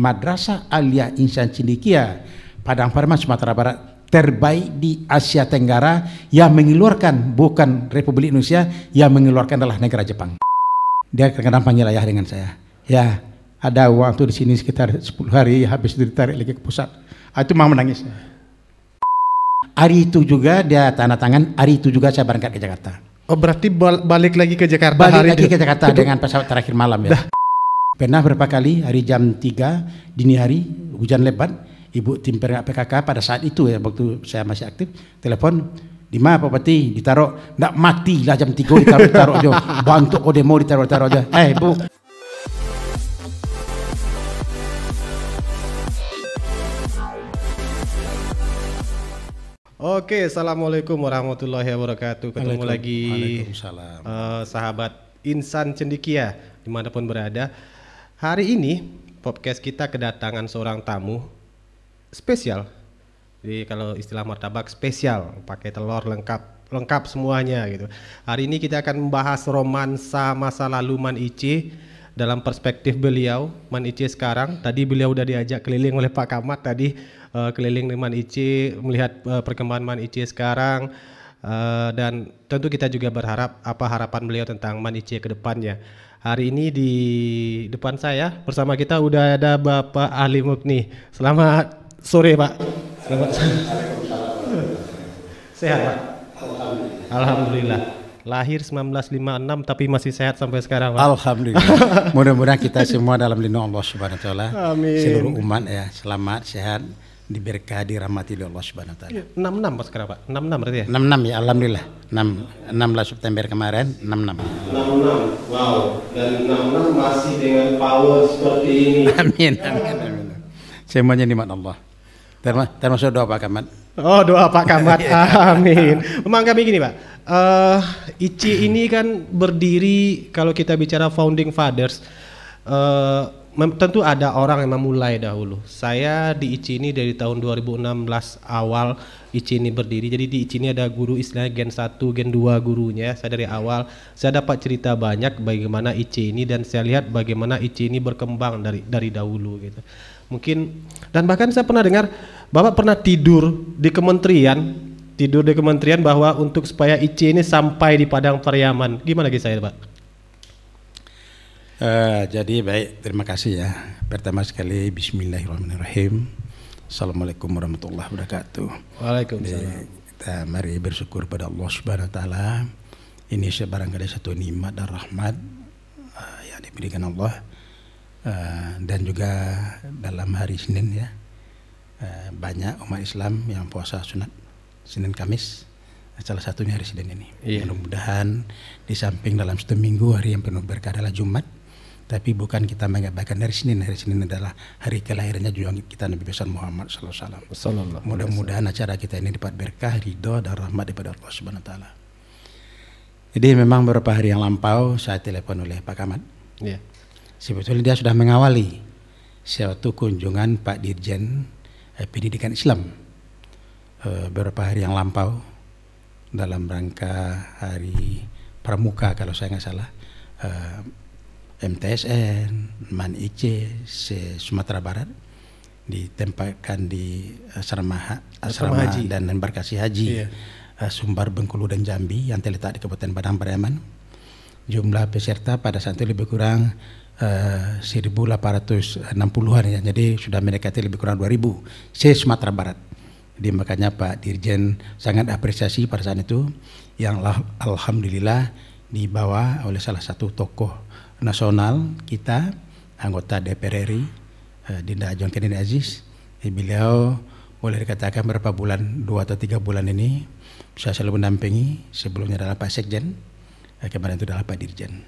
Madrasah Aliyah Insan Cendikia Padang Parman Sumatera Barat terbaik di Asia Tenggara yang mengeluarkan bukan Republik Indonesia yang mengeluarkan adalah negara Jepang. Dia kadang-kadang panggil ayah dengan saya. Ya, ada waktu di sini sekitar 10 hari habis ditarik lagi ke pusat. Ah, itu mau menangis. Hari itu juga dia tanda tangan, hari itu juga saya berangkat ke Jakarta. Oh berarti balik lagi ke Jakarta balik hari lagi itu. ke Jakarta itu. dengan pesawat terakhir malam ya. Dah. Pernah berapa kali hari jam 3 dini hari hujan lebat, Ibu tim PKK pada saat itu ya waktu saya masih aktif telepon di mana pak Pati ditaruh ndak mati lah jam 3 ditaruh ditaruh aja bantu kau demo ditaruh ditaruh aja eh hey, Bu Oke, assalamualaikum warahmatullahi wabarakatuh. Ketemu lagi uh, sahabat Insan Cendikia dimanapun berada. Hari ini podcast kita kedatangan seorang tamu spesial. Jadi kalau istilah martabak spesial, pakai telur lengkap, lengkap semuanya gitu. Hari ini kita akan membahas romansa masa lalu Man Ici dalam perspektif beliau Man Ici sekarang. Tadi beliau udah diajak keliling oleh Pak Kamat tadi uh, keliling Man Ici melihat uh, perkembangan Man Ici sekarang. Uh, dan tentu kita juga berharap apa harapan beliau tentang Man Ici ke depannya. Hari ini di depan saya bersama kita udah ada Bapak Ali Mukni. Selamat sore Pak. Selamat sore. Sehat Pak. Alhamdulillah. Alhamdulillah. Lahir 1956 tapi masih sehat sampai sekarang Pak. Alhamdulillah. Mudah-mudahan kita semua dalam lindung Allah Subhanahu wa taala. Amin. Seluruh umat ya selamat sehat diberkahi dirahmati oleh Allah Subhanahu wa taala. 66 Pak sekarang Pak. 66 berarti ya? 66 ya alhamdulillah. 6 16 September kemarin 66. 66. Wow. Dan 66 masih dengan power seperti ini. Amin amin amin. Semuanya nikmat Allah. terima termasuk doa Pak Kamat. Oh doa Pak Kamat, iya. amin. Memang kami gini Pak, uh, ICI ini kan berdiri kalau kita bicara founding fathers, uh, tentu ada orang yang memulai dahulu. Saya di Icini dari tahun 2016 awal Icini berdiri. Jadi di Icini ada guru istilahnya gen 1, gen 2 gurunya. Saya dari awal saya dapat cerita banyak bagaimana Icini dan saya lihat bagaimana Icini berkembang dari dari dahulu gitu. Mungkin dan bahkan saya pernah dengar Bapak pernah tidur di kementerian, tidur di kementerian bahwa untuk supaya IC ini sampai di Padang Pariaman. Gimana saya, Pak? Eh, jadi baik, terima kasih ya. Pertama sekali Bismillahirrahmanirrahim. Assalamualaikum warahmatullahi wabarakatuh. Waalaikumsalam. Kita mari bersyukur pada Allah Subhanahu Wa Taala. Ini barangkali satu nikmat dan rahmat uh, yang diberikan Allah uh, dan juga dalam hari Senin ya uh, banyak umat Islam yang puasa sunat Senin Kamis salah satunya hari Senin ini. Iya. Mudah-mudahan di samping dalam satu minggu hari yang penuh berkah adalah Jumat tapi bukan kita mengatakan hari Senin hari Senin adalah hari kelahirannya juga kita Nabi besar Muhammad Sallallahu Alaihi Wasallam mudah-mudahan acara kita ini dapat berkah ridho dan rahmat daripada Allah Subhanahu Wa Taala jadi memang beberapa hari yang lampau saya telepon oleh Pak Kamat Ya. sebetulnya dia sudah mengawali suatu kunjungan Pak Dirjen eh, Pendidikan Islam eh, beberapa hari yang lampau dalam rangka hari Pramuka kalau saya nggak salah eh, MTSN, MAN IC se Sumatera Barat ditempatkan di asrama asrama, haji. dan embarkasi haji iya. Eh, Sumbar Bengkulu dan Jambi yang terletak di Kabupaten Padang Pariaman. Jumlah peserta pada saat itu lebih kurang uh, eh, 1860-an ya. Jadi sudah mendekati lebih kurang 2000 se Sumatera Barat. Jadi makanya Pak Dirjen sangat apresiasi pada saat itu yang alhamdulillah dibawa oleh salah satu tokoh nasional kita anggota DPR RI eh, Dinda Ajong Kenin Aziz eh, beliau boleh dikatakan berapa bulan dua atau tiga bulan ini saya selalu mendampingi sebelumnya adalah Pak Sekjen uh, kemarin itu adalah Pak Dirjen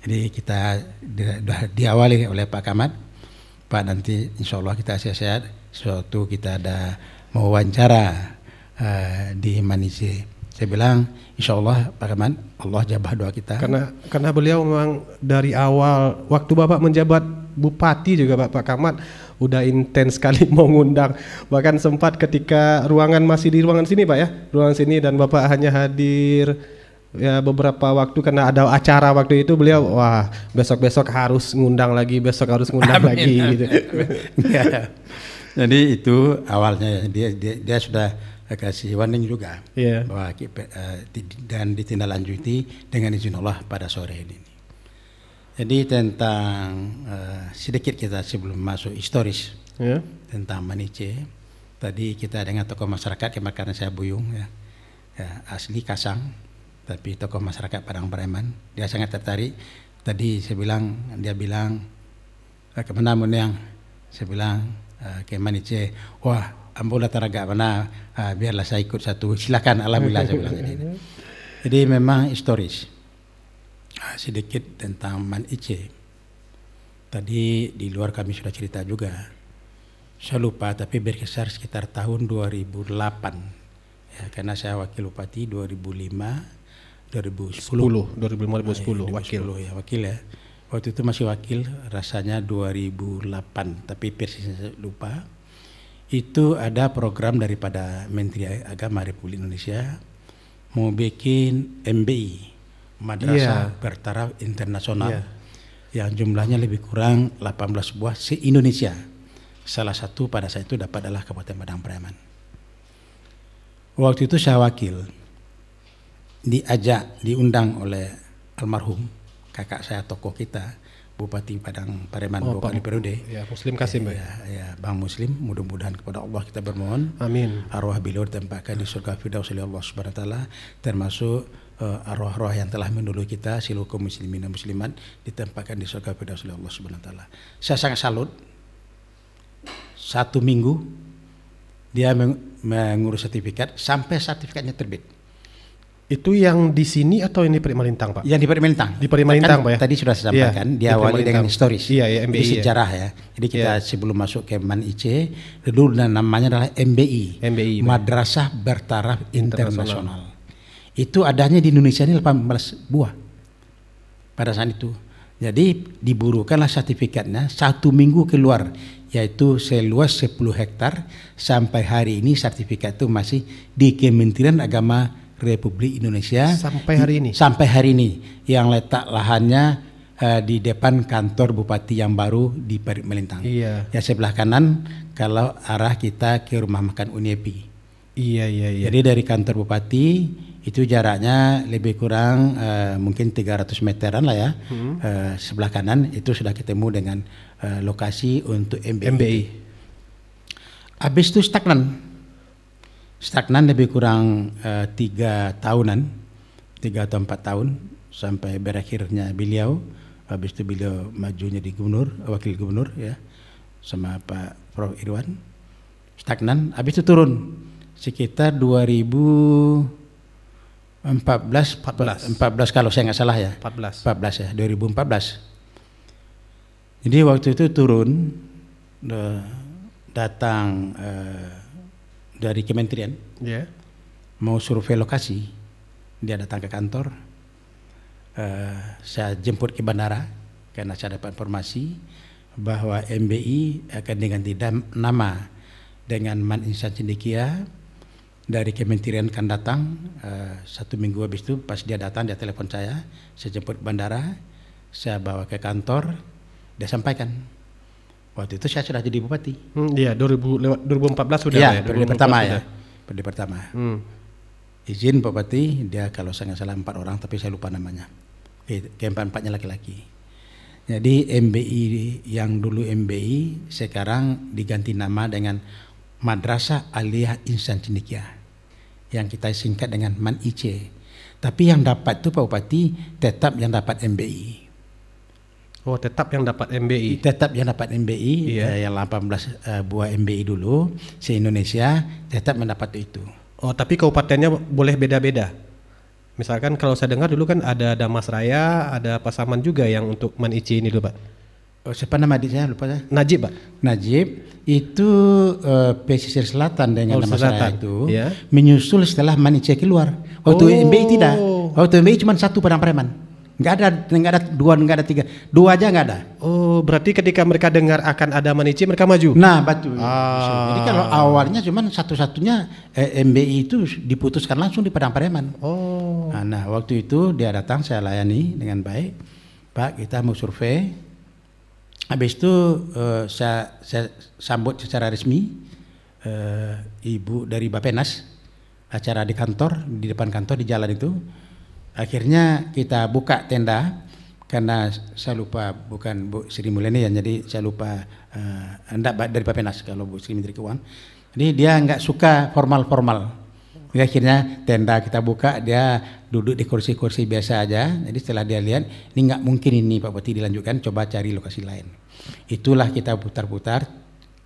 jadi kita di, diawali oleh Pak Kamat Pak nanti insya Allah kita sehat-sehat suatu kita ada mewawancara uh, di Manisi saya bilang, insya Allah Pak Kaman, Allah jabah doa kita. Karena karena beliau memang dari awal waktu Bapak menjabat Bupati juga Pak Pak Kamat udah intens sekali mau ngundang bahkan sempat ketika ruangan masih di ruangan sini Pak ya ruangan sini dan Bapak hanya hadir ya beberapa waktu karena ada acara waktu itu beliau wah besok besok harus ngundang lagi besok harus ngundang amin, lagi gitu. ya. Jadi itu awalnya dia dia, dia sudah kasih warning juga yeah. bahwa eh, dan ditindaklanjuti dengan izin Allah pada sore ini. Jadi tentang uh, sedikit kita sebelum masuk historis yeah. tentang Manice. Tadi kita dengan tokoh masyarakat yang makanan saya Buyung ya, ya asli Kasang tapi tokoh masyarakat Padang Preman dia sangat tertarik. Tadi saya bilang dia bilang eh, kemana yang saya bilang uh, ke Manice, wah ambola taraga mana uh, biarlah saya ikut satu silakan alhamdulillah saya bilang jadi jadi memang historis uh, sedikit tentang Man Ice tadi di luar kami sudah cerita juga saya lupa tapi berkisar sekitar tahun 2008 ya karena saya wakil bupati 2005 2010 10, 2005 2010 nah, ya, 2010, wakil ya wakil ya waktu itu masih wakil rasanya 2008 tapi persisnya lupa itu ada program daripada Menteri Agama Republik Indonesia mau bikin MBI Madrasah yeah. Bertaraf Internasional yeah. yang jumlahnya lebih kurang 18 buah se si Indonesia salah satu pada saat itu dapat adalah Kabupaten Padang Pariaman waktu itu saya wakil diajak diundang oleh almarhum kakak saya tokoh kita Bupati Padang Pareman oh, dua kali periode. Ya, Muslim Kasim ya. Ya, ya Bang Muslim, mudah-mudahan kepada Allah kita bermohon. Amin. Arwah beliau ditempatkan di surga firdaus oleh Allah Subhanahu wa taala termasuk uh, arwah-arwah yang telah mendulu kita seluruh muslimin dan muslimat ditempatkan di surga firdaus oleh Allah Subhanahu wa taala. Saya sangat salut. Satu minggu dia mengurus sertifikat sampai sertifikatnya terbit. Itu yang di sini atau yang di Perimalintang, Pak? Yang di Perimalintang. Di Perimalintang, kan, Pak ya. Tadi sudah saya iya, sampaikan, yeah, diawali di dengan historis. Iya, yeah, yeah, MBI. Jadi sejarah ya. Jadi kita yeah. sebelum masuk ke MAN IC, dulu namanya adalah MBI. MBI. Madrasah Pak. Bertaraf Internasional. Internasional. Itu adanya di Indonesia ini 18 buah. Pada saat itu. Jadi diburukanlah sertifikatnya satu minggu keluar yaitu seluas 10 hektar sampai hari ini sertifikat itu masih di Kementerian Agama Republik Indonesia sampai hari ini sampai hari ini yang letak lahannya uh, di depan kantor bupati yang baru di Parit Melintang. Iya. Ya sebelah kanan kalau arah kita ke rumah makan Uniepi. Iya iya iya. Jadi dari kantor bupati itu jaraknya lebih kurang uh, mungkin 300 meteran lah ya. Hmm. Uh, sebelah kanan itu sudah ketemu dengan uh, lokasi untuk MBI. MBI. Habis itu stagnan stagnan lebih kurang uh, tiga tahunan, tiga atau empat tahun sampai berakhirnya beliau. Habis itu beliau majunya di gubernur, wakil gubernur ya, sama Pak Prof Irwan. Stagnan, habis itu turun sekitar 2014, 14, 14 kalau saya nggak salah ya 14 14 ya 2014 jadi waktu itu turun eh, datang eh, dari kementerian yeah. mau survei lokasi dia datang ke kantor uh, saya jemput ke bandara karena saya dapat informasi bahwa MBI akan dengan tidak nama dengan Man Insan Cendekia dari kementerian kan datang uh, satu minggu habis itu pas dia datang dia telepon saya saya jemput bandara saya bawa ke kantor dia sampaikan Waktu itu saya sudah jadi bupati. Hmm, iya, 2014 sudah ya, ya pertama ya. Periode pertama. Hmm. Izin bupati, dia kalau saya nggak salah empat orang, tapi saya lupa namanya. Keempat-empatnya laki-laki. Jadi MBI yang dulu MBI sekarang diganti nama dengan Madrasah Aliyah Insan Cendikia yang kita singkat dengan MANIC. Tapi yang dapat itu Pak Bupati tetap yang dapat MBI. Oh, tetap yang dapat MBI. Tetap yang dapat MBI, yeah. Iya. yang 18 uh, eh, buah MBI dulu se-Indonesia tetap mendapat itu. Oh, tapi kabupatennya boleh beda-beda. Misalkan kalau saya dengar dulu kan ada Damas Raya, ada Pasaman juga yang untuk Manici ini dulu, Pak. Oh, siapa nama adiknya lupa saya? Najib, Pak. Najib itu uh, pesisir selatan dengan oh, Damas selatan. Raya itu yeah. menyusul setelah Manici keluar. Waktu oh. MBI tidak. Waktu MBI cuma satu Padang Preman. Enggak ada, enggak ada dua, enggak ada tiga, dua aja enggak ada. Oh, berarti ketika mereka dengar akan ada Manici, mereka maju. Nah, batu. Ah. Jadi kalau awalnya cuman satu-satunya eh, MBI itu diputuskan langsung di Padang Pareman. Oh. Nah, nah, waktu itu dia datang, saya layani dengan baik. Pak, kita mau survei. Habis itu eh, saya, saya sambut secara resmi eh, ibu dari Bapenas acara di kantor di depan kantor di jalan itu akhirnya kita buka tenda karena saya lupa bukan Bu Sri Mulyani ya jadi saya lupa uh, dari Papenas kalau Bu Sri Menteri Keuangan jadi dia nggak suka formal-formal jadi akhirnya tenda kita buka dia duduk di kursi-kursi biasa aja jadi setelah dia lihat ini nggak mungkin ini Pak Bupati dilanjutkan coba cari lokasi lain itulah kita putar-putar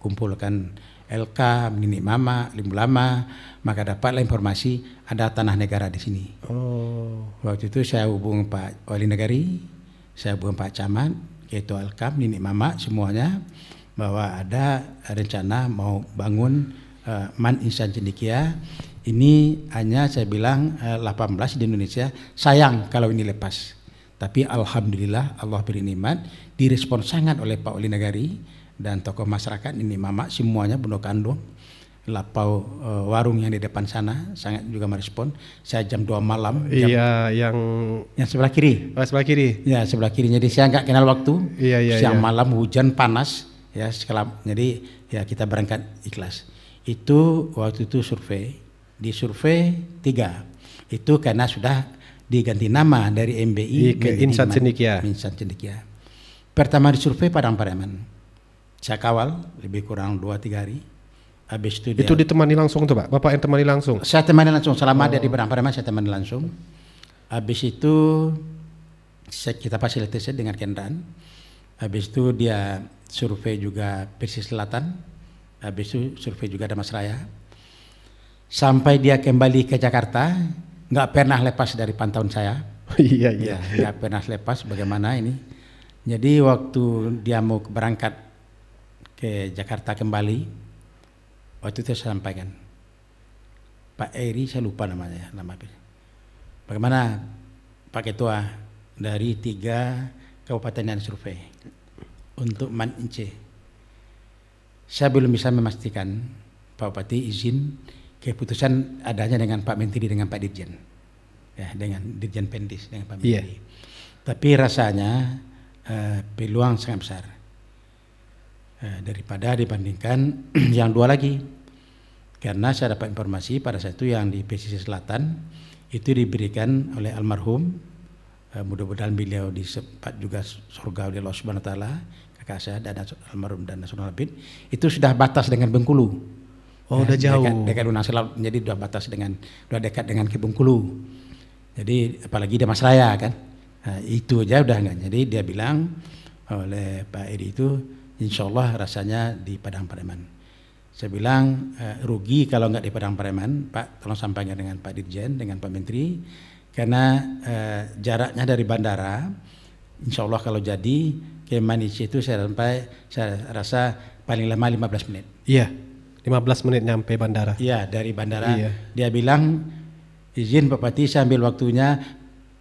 kumpulkan LK, Nini Mama, Limbu Lama, maka dapatlah informasi ada tanah negara di sini. Oh. Waktu itu saya hubung Pak Wali Negari, saya hubung Pak Camat, yaitu LK, Nini Mama semuanya bahwa ada rencana mau bangun uh, Man Insan Cendikia. Ini hanya saya bilang 18 eh, di Indonesia. Sayang kalau ini lepas. Tapi alhamdulillah Allah beri nikmat direspon sangat oleh Pak Oli Negari dan tokoh masyarakat ini mama semuanya bunda kandung lapau uh, warung yang di depan sana sangat juga merespon. Saya jam 2 malam. iya, yang yang sebelah kiri. Oh, sebelah kiri. Ya, sebelah kiri. Jadi saya nggak kenal waktu. Iya, iya. Siang iya. malam hujan panas ya sekelap jadi ya kita berangkat ikhlas. Itu waktu itu survei, di survei tiga. Itu karena sudah diganti nama dari MBI ke Insan Cendikia. Insan Cendikia. Pertama di survei Padang Pariaman saya kawal lebih kurang dua tiga hari. Habis itu dia, Itu ditemani langsung tuh Pak? Bapak yang temani langsung? Saya temani langsung, selama oh. dia di Padang Pariaman saya temani langsung. Habis itu saya, kita fasilitasi dengan kendaraan. Habis itu dia survei juga Persis Selatan. Habis itu survei juga Damas Raya. Sampai dia kembali ke Jakarta, nggak pernah lepas dari pantauan saya. Iya, iya, iya. Nggak pernah lepas bagaimana ini. Jadi waktu dia mau berangkat ke Jakarta kembali waktu itu saya sampaikan Pak Eri saya lupa namanya nama bagaimana Pak Ketua dari tiga kabupaten yang survei untuk Manince saya belum bisa memastikan Pak Bupati izin keputusan adanya dengan Pak Menteri dengan Pak Dirjen ya dengan Dirjen Pendis dengan Pak iya. Menteri yeah. tapi rasanya uh, peluang sangat besar Eh, daripada dibandingkan yang dua lagi. Karena saya dapat informasi pada satu yang di pesisir selatan itu diberikan oleh almarhum eh, mudah-mudahan beliau disempat juga surga oleh Allah Subhanahu wa taala kakak saya dan almarhum dan Nasional Abid itu sudah batas dengan Bengkulu. Oh, ya, udah eh, jauh. Dekat, dekat Selat menjadi jadi dua batas dengan dua dekat dengan ke Bengkulu Jadi apalagi dia masraya kan. Nah, itu aja udah enggak. Jadi dia bilang oleh Pak Edi itu insya Allah rasanya di Padang Pareman. Saya bilang uh, rugi kalau nggak di Padang Pareman, Pak tolong sampaikan dengan Pak Dirjen, dengan Pak Menteri, karena uh, jaraknya dari bandara, insya Allah kalau jadi ke Manici itu saya sampai saya rasa paling lama 15 menit. Iya, 15 menit nyampe bandara. Iya, dari bandara. Iya. Dia bilang izin Pak Pati saya ambil waktunya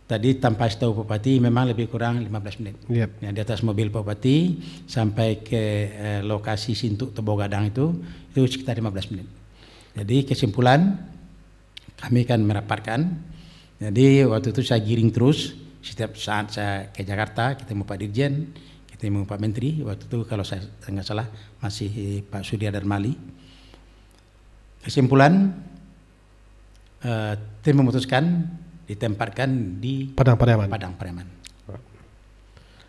tadi tanpa setahu Bupati memang lebih kurang 15 menit. Yep. Ya, di atas mobil Bupati sampai ke eh, lokasi Sintuk Tebogadang itu itu sekitar 15 menit. Jadi kesimpulan kami akan merapatkan. Jadi waktu itu saya giring terus setiap saat saya ke Jakarta ketemu Pak Dirjen, ketemu Pak Menteri. Waktu itu kalau saya nggak salah masih Pak Surya Darmali. Kesimpulan eh, tim memutuskan ditempatkan di Padang Pariaman. Padang Pariaman.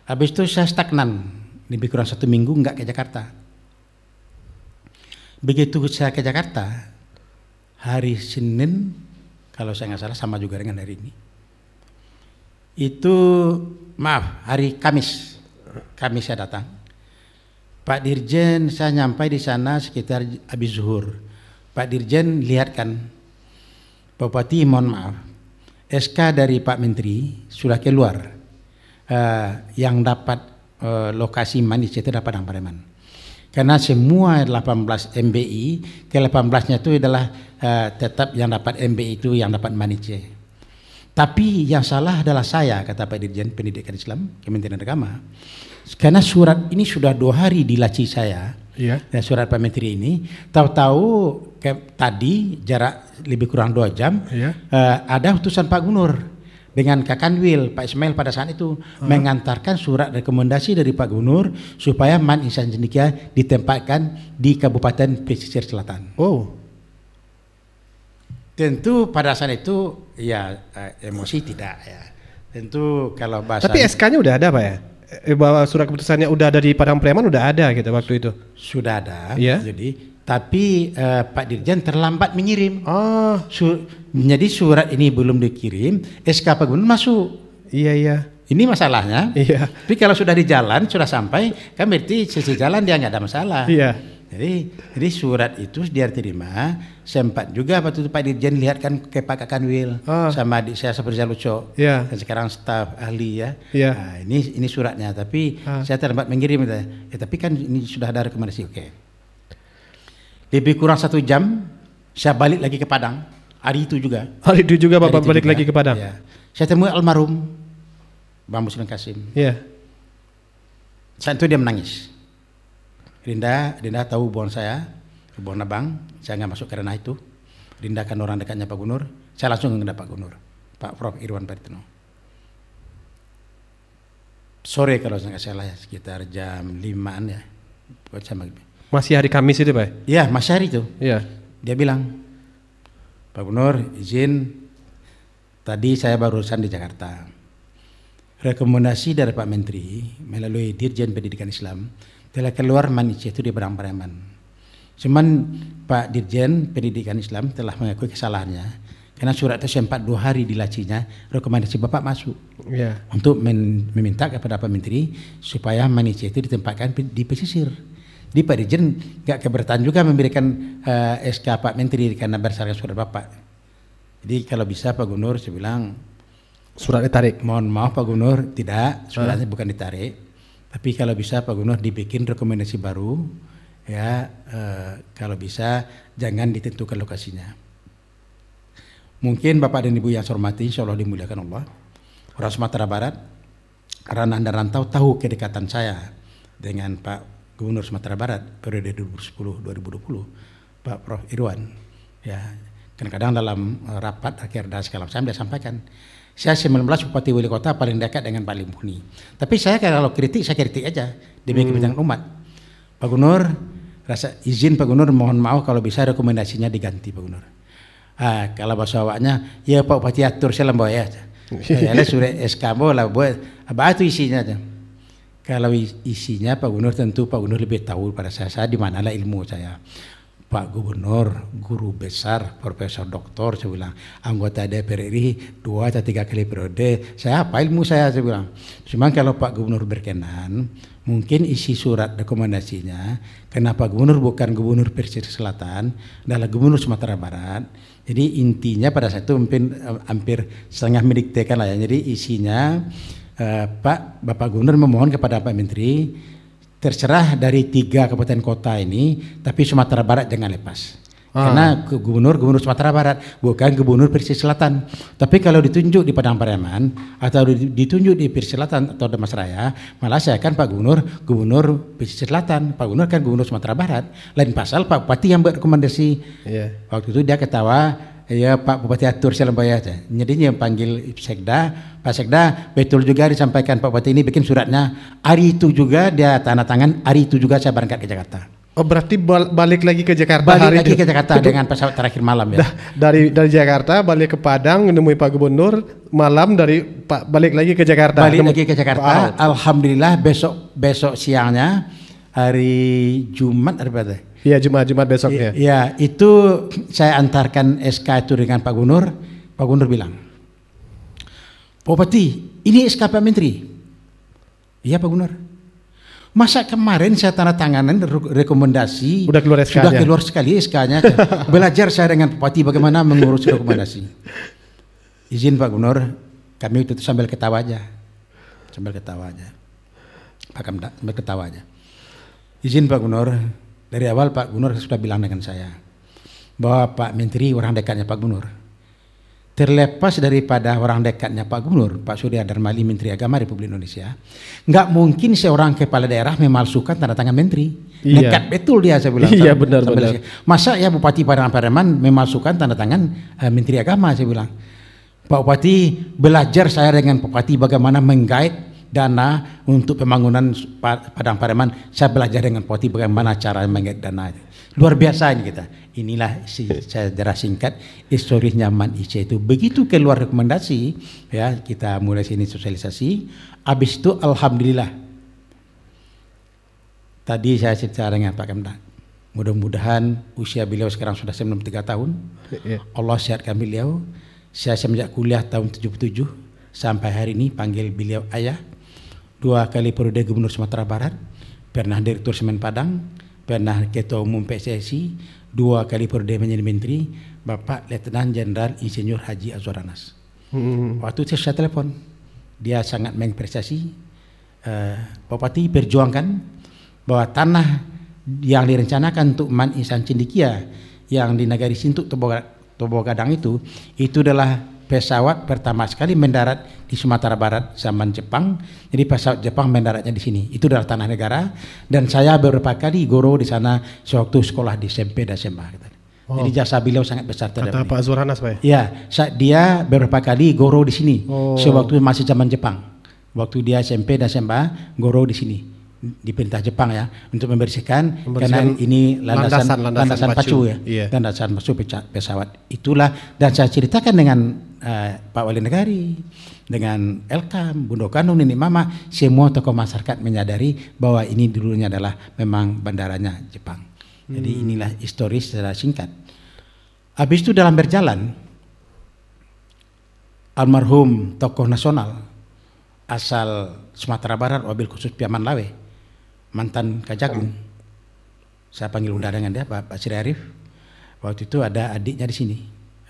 Habis itu saya stagnan lebih kurang satu minggu nggak ke Jakarta. Begitu saya ke Jakarta hari Senin kalau saya nggak salah sama juga dengan hari ini. Itu maaf hari Kamis, Kamis saya datang. Pak Dirjen saya nyampai di sana sekitar habis zuhur. Pak Dirjen lihat kan Bupati mohon maaf SK dari Pak Menteri sudah keluar uh, yang dapat uh, lokasi manis itu dapat Pareman. Karena semua 18 MBI ke 18-nya itu adalah uh, tetap yang dapat MBI itu yang dapat manice. Tapi yang salah adalah saya kata Pak Dirjen Pendidikan Islam Kementerian Agama. Karena surat ini sudah dua hari dilaci saya yeah. dan surat Menteri ini tahu-tahu tadi jarak lebih kurang dua jam yeah. Iya. uh, ada utusan Pak Gubernur dengan Kakanwil Pak Ismail pada saat itu uh. mengantarkan surat rekomendasi dari Pak Gubernur supaya Man Insan Jenikia ditempatkan di Kabupaten Pesisir Selatan. Oh. Tentu pada saat itu ya eh, emosi tidak ya. Tentu kalau bahasa Tapi SK-nya udah ada Pak ya? Eh, bahwa surat keputusannya udah ada di Padang Preman udah ada gitu waktu itu. Sudah ada. Ya. Jadi tapi uh, Pak Dirjen terlambat mengirim. Oh. Su jadi surat ini belum dikirim, SK Pegunung masuk. Iya iya. Ini masalahnya. Iya. Tapi kalau sudah di jalan, sudah sampai, kan berarti sisi jalan dia nggak ada masalah. Iya. Jadi, jadi surat itu dia terima, sempat juga waktu itu Pak Dirjen lihatkan ke Pak Kakanwil ah. sama adik saya seperti lucu. yeah. dan sekarang staf ahli ya. Yeah. Nah, ini ini suratnya, tapi ah. saya terlambat mengirim. Ya, tapi kan ini sudah ada rekomendasi, oke. Lebih kurang satu jam, saya balik lagi ke Padang. Hari itu juga. Hari itu juga Bapak itu balik juga. lagi ke Padang? Ya. Saya temui almarhum Bambu Muslim Kasim. Iya. Yeah. Saat itu dia menangis. Rinda, Rinda tahu bon saya, bon abang, saya nggak masuk karena itu. Rinda kan orang dekatnya Pak Gubernur, saya langsung nggak Pak Gubernur, Pak Prof. Irwan Pertino. Sore kalau saya nggak salah ya, sekitar jam limaan ya. buat Masih hari Kamis itu Pak? Iya, masih hari itu. Iya. Dia bilang, Pak Gubernur izin, tadi saya barusan di Jakarta rekomendasi dari Pak Menteri melalui Dirjen Pendidikan Islam telah keluar manis itu di Brambreman. Cuman Pak Dirjen Pendidikan Islam telah mengakui kesalahannya. Karena surat itu sempat dua hari di lacinya, rekomendasi Bapak masuk yeah. untuk meminta kepada Pak Menteri supaya manis itu ditempatkan di pesisir. Di Pak Dirjen nggak keberatan juga memberikan uh, eh, SK Pak Menteri karena berdasarkan surat Bapak. Jadi kalau bisa Pak Gubernur saya bilang surat ditarik. Mohon maaf Pak Gubernur, tidak ah. suratnya uh. bukan ditarik tapi kalau bisa Pak Gubernur dibikin rekomendasi baru ya eh, kalau bisa jangan ditentukan lokasinya. Mungkin Bapak dan Ibu yang saya hormati insya Allah dimuliakan Allah. Orang Sumatera Barat, karena Anda rantau tahu kedekatan saya dengan Pak Gubernur Sumatera Barat periode 2010-2020 Pak Prof. Irwan. Ya, kadang-kadang dalam eh, rapat akhir dan segala macam dia sampaikan saya 19 bupati wali kota paling dekat dengan Pak Limpuni. Tapi saya kalau kritik saya kritik aja demi hmm. umat. Pak Gubernur, rasa izin Pak Gubernur mohon maaf kalau bisa rekomendasinya diganti Pak Gubernur. Ah, kalau bahasa awaknya, ya Pak Bupati atur saya lembah ya. Saya surat SK lah buat apa itu isinya aja. Kalau isinya Pak Gubernur tentu Pak Gubernur lebih tahu pada saya, saya di lah ilmu saya. Pak Gubernur, guru besar, profesor doktor, saya bilang, anggota DPR RI dua atau tiga kali periode, saya apa ilmu saya, saya bilang. Cuma kalau Pak Gubernur berkenan, mungkin isi surat rekomendasinya, kenapa Gubernur bukan Gubernur Persir Selatan, adalah Gubernur Sumatera Barat. Jadi intinya pada saat itu mungkin eh, hampir setengah mendiktekan lah ya, jadi isinya eh, Pak Bapak Gubernur memohon kepada Pak Menteri, tercerah dari tiga kabupaten kota ini, tapi Sumatera Barat jangan lepas. Ah. Karena gubernur gubernur Sumatera Barat bukan gubernur Pesisir Selatan. Tapi kalau ditunjuk di Padang Pariaman atau ditunjuk di Pesisir Selatan atau Damas Raya, malah saya kan Pak Gubernur gubernur Pesisir Selatan, Pak Gubernur kan gubernur Sumatera Barat. Lain pasal Pak Bupati yang berrekomendasi. Yeah. Waktu itu dia ketawa ya Pak Bupati atur saya Selembaya aja. yang panggil Sekda, Pak Sekda betul juga disampaikan Pak Bupati ini bikin suratnya. Hari itu juga dia tanda tangan, hari itu juga saya berangkat ke Jakarta. Oh berarti balik lagi ke Jakarta balik hari lagi itu. ke Jakarta Betul. dengan pesawat terakhir malam ya. dari dari Jakarta balik ke Padang menemui Pak Gubernur malam dari Pak balik lagi ke Jakarta. Balik lagi ke Jakarta. Ah. Alhamdulillah besok besok siangnya hari Jumat hari Iya Jumat Jumat besoknya. Iya itu saya antarkan SK itu dengan Pak Gunur. Pak Gunur bilang, Bupati ini SK Pak Menteri. Iya Pak Gunur. Masa kemarin saya tanda tanganan rekomendasi sudah keluar sk Sudah keluar sekali SK-nya. Belajar saya dengan Bupati bagaimana mengurus rekomendasi. Izin Pak Gunur, kami itu sambil ketawa aja. Sambil ketawa aja. Pak Kamda, sambil ketawa aja. Izin Pak Gunur. Dari awal Pak Gunur sudah bilang dengan saya bahwa Pak Menteri orang dekatnya Pak Gunur Terlepas daripada orang dekatnya Pak Gunur Pak Surya Darmali Menteri Agama Republik Indonesia, nggak mungkin seorang kepala daerah memalsukan tanda tangan menteri. Iya. Dekat betul dia saya bilang. Iya benar benar. Masa ya Bupati Padang Pariaman memalsukan tanda tangan uh, Menteri Agama saya bilang. Pak Bupati belajar saya dengan Bupati bagaimana menggait dana untuk pembangunan Padang pariaman Saya belajar dengan Poti bagaimana cara mengait dana. Luar biasa ini kita. Inilah sejarah singkat histori nyaman IC itu. Begitu keluar rekomendasi, ya kita mulai sini sosialisasi. Habis itu Alhamdulillah. Tadi saya cerita dengan Pak Kemda Mudah-mudahan usia beliau sekarang sudah 93 tahun. Iya. Allah sehatkan beliau. Saya semenjak kuliah tahun 77 sampai hari ini panggil beliau ayah dua kali periode Gubernur Sumatera Barat, pernah Direktur Semen Padang, pernah Ketua Umum PSSI, dua kali periode menjadi Menteri, Bapak Letnan Jenderal Insinyur Haji Azwar Anas. Hmm. Waktu itu saya telepon, dia sangat mengapresiasi uh, Bupati perjuangkan bahwa tanah yang direncanakan untuk Man Insan Cendikia yang di Nagari Sintuk Tobogadang itu itu adalah pesawat pertama sekali mendarat di Sumatera Barat zaman Jepang. Jadi pesawat Jepang mendaratnya di sini. Itu adalah tanah negara dan saya beberapa kali guru di sana sewaktu sekolah di SMP dan SMA. Oh. Jadi jasa beliau sangat besar terhadap Kata Pak Azwarhanas Pak ya? Iya, dia beberapa kali guru di sini oh. sewaktu masih zaman Jepang. Waktu dia SMP dan SMA, guru di sini di perintah Jepang ya untuk membersihkan, membersihkan karena ini landasan landasan, landasan, landasan pacu, pacu ya iya. landasan pacu pesawat itulah dan saya ceritakan dengan uh, Pak Wali Negari dengan Elkam Bundo Kanung Nini Mama semua tokoh masyarakat menyadari bahwa ini dulunya adalah memang bandaranya Jepang hmm. jadi inilah historis secara singkat habis itu dalam berjalan almarhum tokoh nasional asal Sumatera Barat wabil khusus Piaman Lawe mantan Kajagung. Saya panggil undangan dia Pak, Pak Sri Arif. Waktu itu ada adiknya di sini,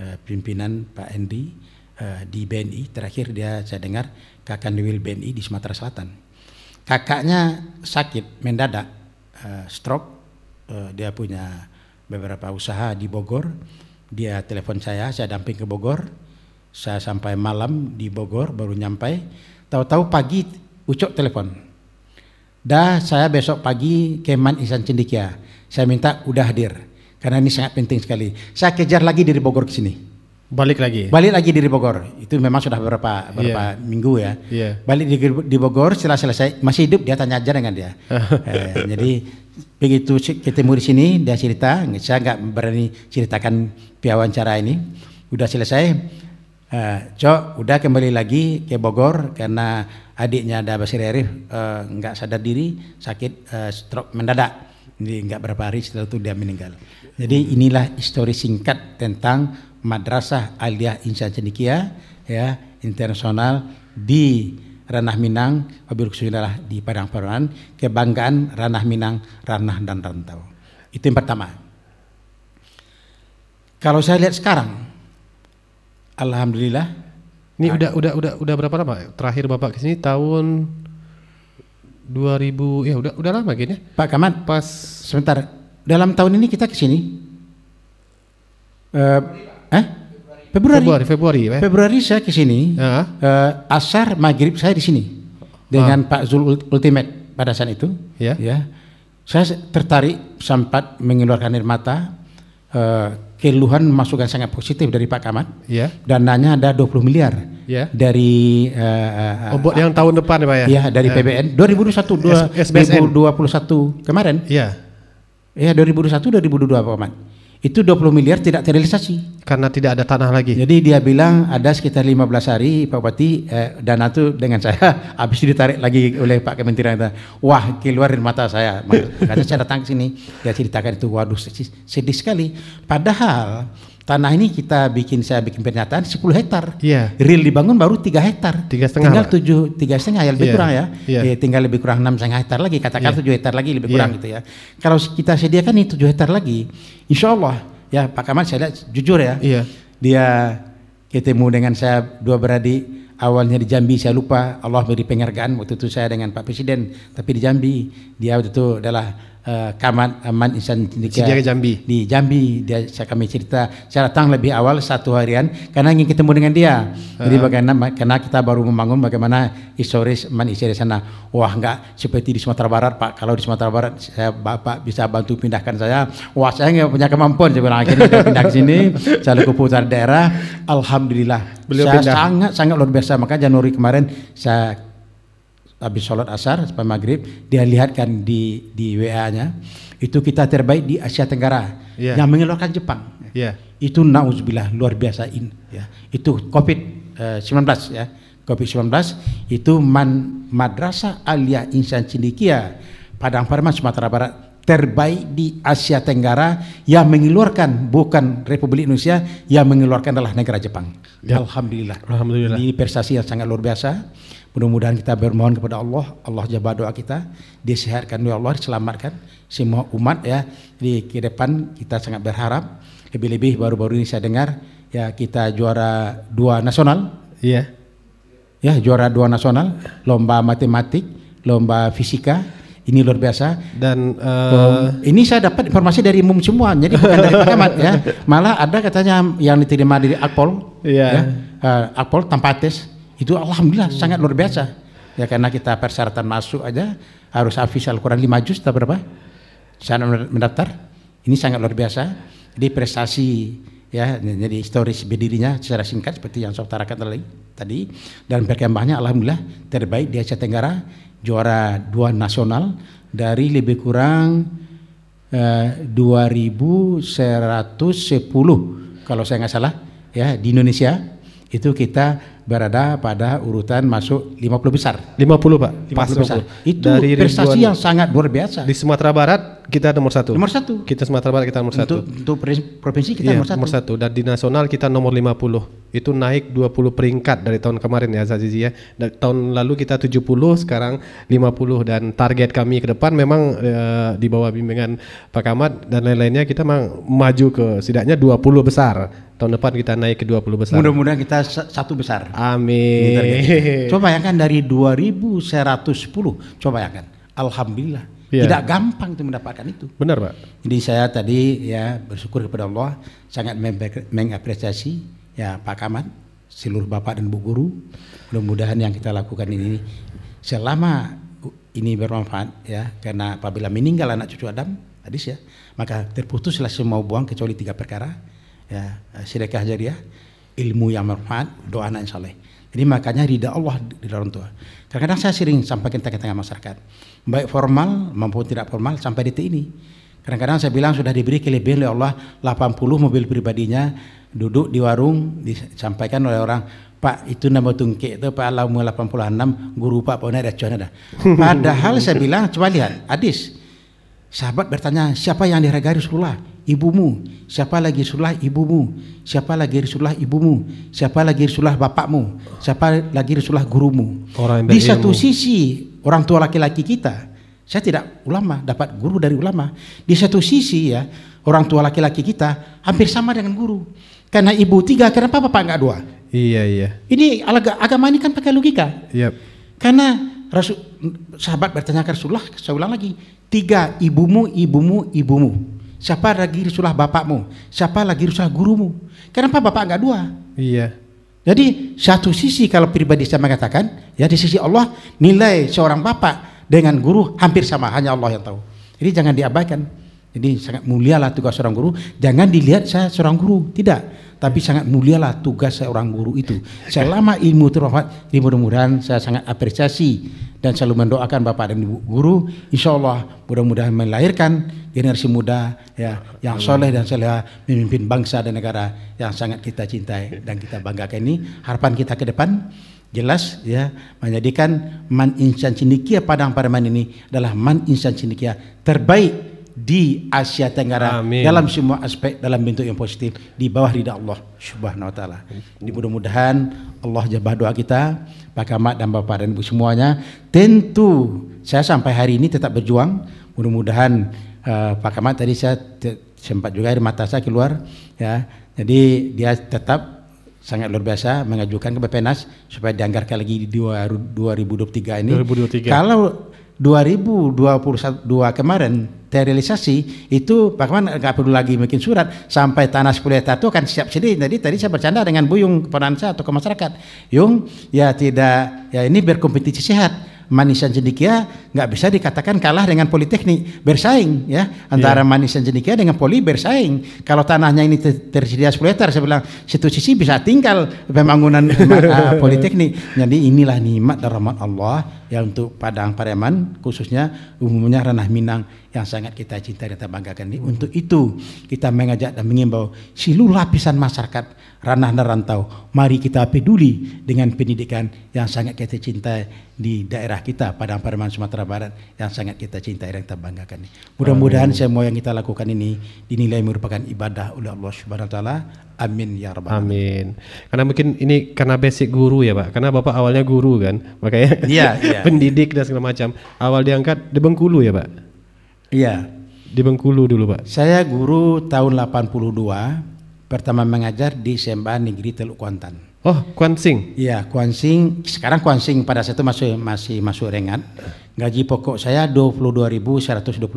eh, pimpinan Pak Endi eh, di BNI. Terakhir dia saya dengar kakak Wil BNI di Sumatera Selatan. Kakaknya sakit mendadak, eh, stroke. dia punya beberapa usaha di Bogor. Dia telepon saya, saya damping ke Bogor. Saya sampai malam di Bogor baru nyampe. Tahu-tahu pagi Ucok telepon Dah saya besok pagi Keman Isan Cendikia. Saya minta udah hadir. Karena ini sangat penting sekali. Saya kejar lagi dari Bogor ke sini. Balik lagi. Balik lagi dari Bogor. Itu memang sudah beberapa iya. beberapa yeah. minggu ya. Yeah. Balik di, di Bogor setelah selesai masih hidup dia tanya aja dengan dia. eh, jadi begitu ketemu di sini dia cerita, saya nggak berani ceritakan wawancara ini. Udah selesai. Eh, Cok, udah kembali lagi ke Bogor karena adiknya ada Basir Arif eh, nggak uh, sadar diri sakit uh, stroke mendadak. Jadi nggak berapa hari setelah itu dia meninggal. Jadi inilah histori singkat tentang Madrasah Aliyah Insan Cendikia ya internasional di ranah Minang, wabil khususnya di Padang Paruan, kebanggaan ranah Minang, ranah dan rantau. Itu yang pertama. Kalau saya lihat sekarang, Alhamdulillah ini nah, udah iya. udah udah udah berapa lama? Terakhir Bapak kesini tahun 2000 ya udah udah lama gini Pak Kamat, pas sebentar. Dalam tahun ini kita kesini. sini. Eh, eh? Februari. Februari, Februari, eh? Februari saya ke sini. Uh-huh. eh, asar maghrib saya di sini dengan uh. Pak Zul Ultimate pada saat itu. Ya. Yeah. Ya. Saya tertarik sempat mengeluarkan air mata. eh, keluhan masukan sangat positif dari Pak Camat. Yeah. Dananya ada 20 miliar. Yeah. Dari uh, eh, eh, Obot oh, yang tahun depan ya Pak ya. Iya, dari uh, PBN 2021 S 2021 kemarin. Ya. Iya. Yeah. Iya, 2021 2022 Pak Kamat itu 20 miliar tidak terrealisasi karena tidak ada tanah lagi. Jadi dia bilang ada sekitar 15 hari Pak Bupati eh, dana itu dengan saya habis ditarik lagi oleh Pak Kementerian. Wah, keluarin mata saya. Karena saya datang ke sini dia ceritakan itu waduh sedih sekali. Padahal tanah ini kita bikin saya bikin pernyataan 10 hektar. Iya. Yeah. Real dibangun baru 3 hektar. 3,5. Tinggal tujuh tiga setengah ya lebih yeah. kurang ya. Yeah. Iya, tinggal lebih kurang enam setengah hektar lagi katakan iya. tujuh 7 hektar lagi lebih iya. kurang gitu ya. Kalau kita sediakan ini tujuh hektar lagi, insya Allah ya Pak Kamal saya lihat jujur ya. Iya. Yeah. Dia ketemu dengan saya dua beradik awalnya di Jambi saya lupa Allah beri penghargaan waktu itu saya dengan Pak Presiden tapi di Jambi dia waktu itu adalah uh, eh, Kamat Aman Insan Sindika Jambi. di Jambi dia saya kami cerita saya datang lebih awal satu harian karena ingin ketemu dengan dia hmm. jadi ah. bagaimana karena kita baru membangun bagaimana historis man di sana wah enggak seperti di Sumatera Barat Pak kalau di Sumatera Barat saya Bapak bisa bantu pindahkan saya wah saya enggak punya kemampuan saya bilang akhirnya saya pindah ke sini saya lakukan putar daerah Alhamdulillah Beliau saya sangat sangat luar biasa maka Januari kemarin saya habis sholat asar sampai maghrib dia lihatkan di di WA-nya itu kita terbaik di Asia Tenggara yeah. yang mengeluarkan Jepang. Yeah. Itu nauzubillah luar biasa in. Ya. Itu COVID uh, eh, 19 ya. COVID 19 itu man madrasah aliyah insan cendikia Padang Parman Sumatera Barat terbaik di Asia Tenggara yang mengeluarkan bukan Republik Indonesia yang mengeluarkan adalah negara Jepang. Ya. Alhamdulillah. Alhamdulillah. Ini prestasi yang sangat luar biasa Mudah-mudahan kita bermohon kepada Allah, Allah jabat doa kita, disehatkan oleh ya Allah, diselamatkan semua umat ya. Jadi ke depan kita sangat berharap, lebih-lebih baru-baru ini saya dengar ya kita juara dua nasional. Iya. Ya, juara dua nasional, lomba matematik, lomba fisika, ini luar biasa dan uh, um, ini saya dapat informasi dari umum semua jadi bukan dari pengamat ya malah ada katanya yang diterima dari Akpol yeah. ya uh, Akpol tanpa tes itu alhamdulillah sangat luar biasa ya karena kita persyaratan masuk aja harus hafiz Al-Quran 5 juz atau berapa sana mendaftar ini sangat luar biasa di prestasi ya jadi historis berdirinya secara singkat seperti yang saya utarakan tadi tadi dan perkembangannya alhamdulillah terbaik di Asia Tenggara juara dua nasional dari lebih kurang eh, 2110 kalau saya nggak salah ya di Indonesia itu kita berada pada urutan masuk 50 besar. 50 Pak. 50 Pas besar. 50. Itu Dari prestasi ribuan, yang sangat luar biasa. Di Sumatera Barat kita nomor satu. Nomor satu. Kita Sumatera Barat kita nomor satu. Untuk provinsi kita ya, nomor satu. Nomor satu. Dan di nasional kita nomor 50. Itu naik 20 peringkat dari tahun kemarin ya Zazizi ya. Dari tahun lalu kita 70, sekarang 50 dan target kami ke depan memang e, di bawah bimbingan Pak Kamat dan lain-lainnya kita memang maju ke setidaknya 20 besar tahun depan kita naik ke 20 besar. Mudah-mudahan kita satu besar. Amin. Coba bayangkan dari 2110, coba bayangkan. Alhamdulillah. Ya. Tidak gampang itu mendapatkan itu. Benar, Pak. Jadi saya tadi ya bersyukur kepada Allah sangat mengapresiasi ya Pak Kamat, seluruh Bapak dan Bu Guru. Mudah-mudahan yang kita lakukan ini selama ini bermanfaat ya karena apabila meninggal anak cucu Adam hadis ya maka terputuslah semua buang kecuali tiga perkara ya sedekah jariah ilmu yang bermanfaat, doa anak yang saleh. Jadi makanya ridha Allah di dalam tua. kadang saya sering sampaikan ke tengah masyarakat, baik formal maupun tidak formal sampai detik ini. Kadang-kadang saya bilang sudah diberi kelebihan oleh Allah 80 mobil pribadinya duduk di warung disampaikan oleh orang Pak itu nama tungke itu Pak Alamu 86 guru Pak Pone ada cuan ada. Padahal saya bilang coba lihat hadis Sahabat bertanya, siapa yang dihargai Rasulullah? Ibumu. Siapa lagi Rasulullah? Ibumu. Siapa lagi Rasulullah? Ibumu. Siapa lagi Rasulullah? Bapakmu. Siapa lagi Rasulullah? Gurumu. Orang Di satu ilmu. sisi orang tua laki-laki kita, saya tidak ulama, dapat guru dari ulama. Di satu sisi ya orang tua laki-laki kita hampir sama dengan guru. Karena ibu tiga, kenapa bapak enggak dua? Iya iya. Ini agama ini kan pakai logika. Yep. Karena Rasul, sahabat bertanya ke Rasulullah, saya ulang lagi, Tiga, ibumu, ibumu, ibumu. Siapa lagi rusulah bapakmu? Siapa lagi rusulah gurumu? Kenapa bapak nggak dua? Iya. Jadi satu sisi kalau pribadi saya mengatakan, ya di sisi Allah nilai seorang bapak dengan guru hampir sama, hanya Allah yang tahu. Jadi jangan diabaikan. Jadi sangat mulialah tugas seorang guru. Jangan dilihat saya seorang guru, tidak. Tapi sangat mulialah tugas seorang guru itu. Selama ilmu terhormat, mudah-mudahan saya sangat apresiasi dan selalu mendoakan bapak dan ibu guru. Insya Allah mudah-mudahan melahirkan generasi muda ya yang soleh dan soleha memimpin bangsa dan negara yang sangat kita cintai dan kita banggakan ini harapan kita ke depan jelas ya menjadikan man insan cinikia padang pada man ini adalah man insan cinikia terbaik di Asia Tenggara Amin. dalam semua aspek dalam bentuk yang positif di bawah ridha Allah Subhanahu wa taala. Ini mudah-mudahan Allah jabah doa kita, Pak Kamat dan Bapak dan Ibu semuanya. Tentu saya sampai hari ini tetap berjuang. Mudah-mudahan uh, Pak Kamat tadi saya sempat juga air mata saya keluar ya. Jadi dia tetap sangat luar biasa mengajukan ke Bpnas supaya dianggarkan lagi di 2023 ini. 2023. Kalau 2022 kemarin terrealisasi itu bagaimana nggak perlu lagi bikin surat sampai tanah 10 hektar itu akan siap sendiri. Jadi tadi saya bercanda dengan Buyung kepada saya atau ke masyarakat, Yung ya tidak ya ini berkompetisi sehat manisan cendikia nggak bisa dikatakan kalah dengan politeknik bersaing ya antara yeah. manisan cendikia dengan poli bersaing kalau tanahnya ini tersedia 10 hektar saya bilang situ sisi bisa tinggal pembangunan uh, politeknik jadi inilah nikmat dan rahmat Allah ya untuk Padang Pareman khususnya umumnya ranah Minang yang sangat kita cintai dan kita banggakan ini untuk itu kita mengajak dan mengimbau seluruh lapisan masyarakat ranah dan rantau mari kita peduli dengan pendidikan yang sangat kita cintai di daerah daerah kita Padang Pariaman Sumatera Barat yang sangat kita cintai dan kita banggakan. ini. Mudah-mudahan semua yang kita lakukan ini dinilai merupakan ibadah oleh Allah Subhanahu wa taala. Amin ya rabbal alamin. Karena mungkin ini karena basic guru ya, Pak. Karena Bapak awalnya guru kan, makanya iya, iya. pendidik dan segala macam. Awal diangkat di Bengkulu ya, Pak. Iya. Di Bengkulu dulu, Pak. Saya guru tahun 82 pertama mengajar di Sembah Negeri Teluk Kuantan. Oh, sing? Iya, sing. Sekarang sing pada saat itu masih masih masuk ringan. Gaji pokok saya puluh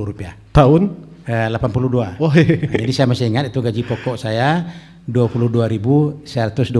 rupiah. Tahun? Eh, 82. Oh, iya. nah, jadi saya masih ingat itu gaji pokok saya 22.120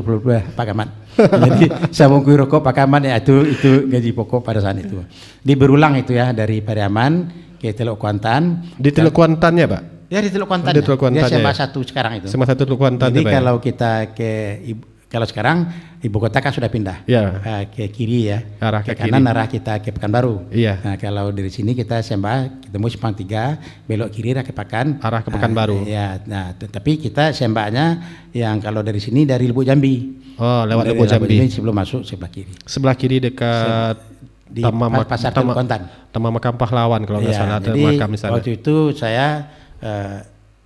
rupiah Pak Kaman. jadi saya bungkui rokok Pak Kaman ya itu itu gaji pokok pada saat itu. Di berulang itu ya dari Pariaman ke Teluk Kuantan. Di Teluk Kuantan ya, Pak? Ya di Teluk Kuantan. Di Teluk Kuantan. Ya, SMA ya. satu sekarang itu. SMA satu Teluk Kuantan. Jadi ya? kalau kita ke ibu. Kalau sekarang ibu kota kan sudah pindah ya. uh, ke kiri ya, arah ke, ke kanan kiri. arah kita ke Pekanbaru. Ya. Nah kalau dari sini kita sembah kita mau simpang tiga, belok kiri arah ke Pekan. Arah ke nah, Pekanbaru. Uh, ya. Nah tapi kita sembahnya yang kalau dari sini dari Lubuk Jambi. Oh lewat Lubuk Jambi. Jambi sebelum masuk sebelah kiri. Sebelah kiri dekat Se di Tama, pasar Tama, Kontan. Tama makam pahlawan kalau nggak ya, salah Jadi makam Waktu itu saya uh,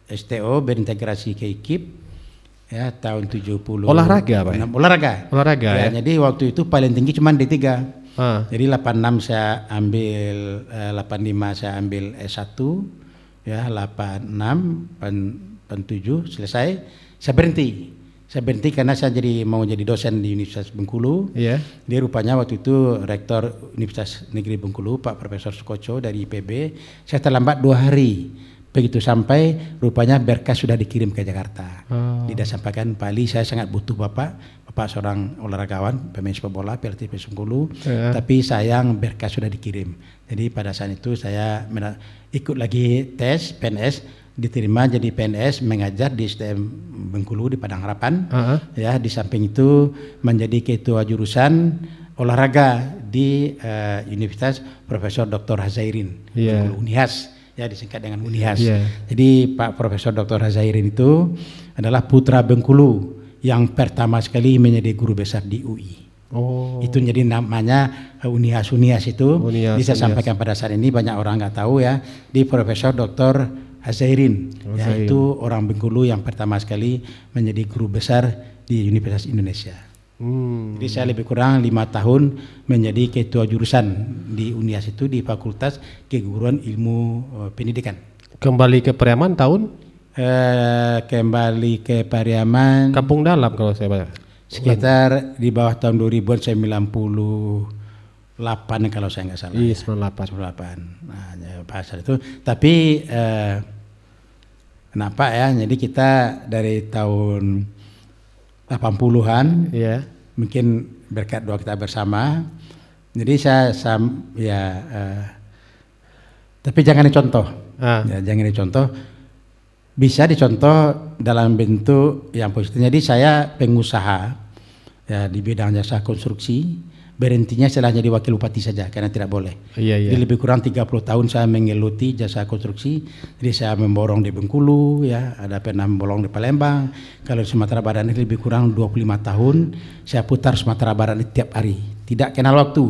eh, STO berintegrasi ke IKIP ya tahun 70 olahraga apa ya? olahraga olahraga ya, ya jadi waktu itu paling tinggi cuma D3 ah. jadi 86 saya ambil eh, 85 saya ambil S1 ya 86 87 selesai saya berhenti saya berhenti karena saya jadi mau jadi dosen di Universitas Bengkulu. Iya. Yeah. Dia rupanya waktu itu rektor Universitas Negeri Bengkulu Pak Profesor Sukoco dari IPB. Saya terlambat dua hari Begitu sampai, rupanya berkas sudah dikirim ke Jakarta. Oh. Tidak sampaikan Bali saya sangat butuh Bapak. Bapak seorang olahragawan, pemain sepak bola, PLTP Sungkulu. Yeah. Tapi sayang berkas sudah dikirim. Jadi pada saat itu saya ikut lagi tes PNS, diterima jadi PNS mengajar di STM Bengkulu di Padang Harapan. Uh -huh. Ya, di samping itu menjadi ketua jurusan olahraga di uh, Universitas Profesor Dr. Hazairin, yeah. Bengkulu ya disingkat dengan Unihas. Yeah. Jadi Pak Profesor Dr. Hazairin itu adalah putra Bengkulu yang pertama sekali menjadi guru besar di UI. Oh. Itu jadi namanya eh, Unihas Unias itu unias, bisa unias. sampaikan pada saat ini banyak orang nggak tahu ya di Profesor Dr. Hazairin yaitu orang Bengkulu yang pertama sekali menjadi guru besar di Universitas Indonesia. Hmm. Jadi saya lebih kurang lima tahun menjadi ketua jurusan di Unias itu di Fakultas Keguruan Ilmu eh, Pendidikan. Kembali ke Pariaman tahun? Eh, kembali ke Pariaman. Kampung Dalam kalau saya baca. Sekitar di bawah tahun 2000 saya 98 kalau saya nggak salah. Iya, 98. Ya. 98. Nah, ya, pasar itu. Tapi eh, kenapa ya? Jadi kita dari tahun 80-an ya, mungkin berkat doa kita bersama. Jadi saya, sam ya uh, tapi jangan dicontoh. Ah. Ya, jangan dicontoh. Bisa dicontoh dalam bentuk yang positif. Jadi saya pengusaha ya di bidang jasa konstruksi berhentinya saya hanya wakil bupati saja karena tidak boleh. Iya, iya. Jadi lebih kurang 30 tahun saya mengeluti jasa konstruksi. Jadi saya memborong di Bengkulu ya, ada pernah memborong di Palembang. Kalau di Sumatera Barat ini lebih kurang 25 tahun saya putar Sumatera Barat ini tiap hari. Tidak kenal waktu.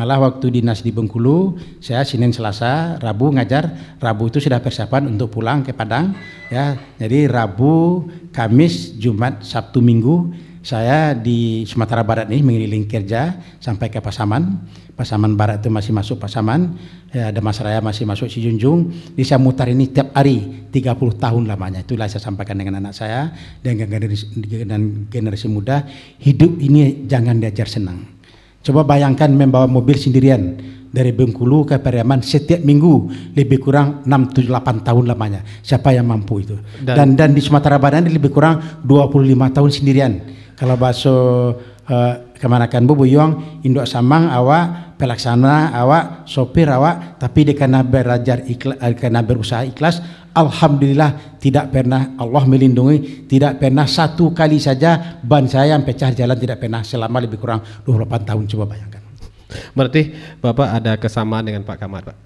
Malah waktu dinas di Bengkulu, saya Senin Selasa, Rabu ngajar. Rabu itu sudah persiapan untuk pulang ke Padang ya. Jadi Rabu, Kamis, Jumat, Sabtu, Minggu saya di Sumatera Barat ini mengeliling kerja sampai ke Pasaman. Pasaman Barat itu masih masuk Pasaman, ya, Mas Raya masih masuk Junjung. Di saya mutar ini tiap hari 30 tahun lamanya. Itulah saya sampaikan dengan anak saya dan generasi, dan generasi muda. Hidup ini jangan diajar senang. Coba bayangkan membawa mobil sendirian dari Bengkulu ke Pariaman setiap minggu lebih kurang 6 7 8 tahun lamanya. Siapa yang mampu itu? Dan dan, dan di Sumatera Barat ini lebih kurang 25 tahun sendirian kalau baso uh, eh, kemanakan bu yong induk samang awak pelaksana awak sopir awak tapi karena belajar ikhlas eh, karena berusaha ikhlas alhamdulillah tidak pernah Allah melindungi tidak pernah satu kali saja ban saya yang pecah jalan tidak pernah selama lebih kurang 28 tahun coba bayangkan berarti Bapak ada kesamaan dengan Pak Kamar Pak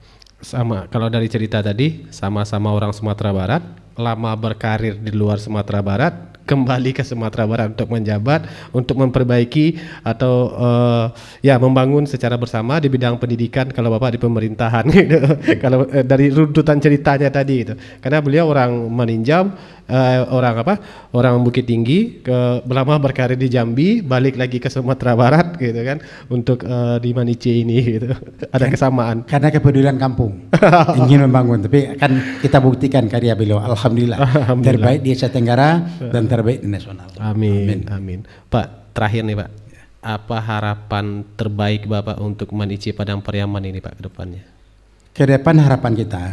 sama kalau dari cerita tadi sama-sama orang Sumatera Barat lama berkarir di luar Sumatera Barat kembali ke Sumatera Barat untuk menjabat untuk memperbaiki atau uh, ya membangun secara bersama di bidang pendidikan kalau Bapak di pemerintahan gitu. kalau eh, dari runtutan ceritanya tadi itu. Karena beliau orang meninjau uh, orang apa orang Bukit Tinggi ke lama berkarir di Jambi balik lagi ke Sumatera Barat gitu kan untuk uh, di Manice ini gitu ada kan- kesamaan karena kepedulian kampung ingin membangun tapi akan kita buktikan karya beliau alhamdulillah, alhamdulillah. terbaik di Asia Tenggara dan terbaik di nasional amin amin, amin. Pak terakhir nih Pak apa harapan terbaik Bapak untuk Manici Padang Pariaman ini Pak ke depannya? Ke depan harapan kita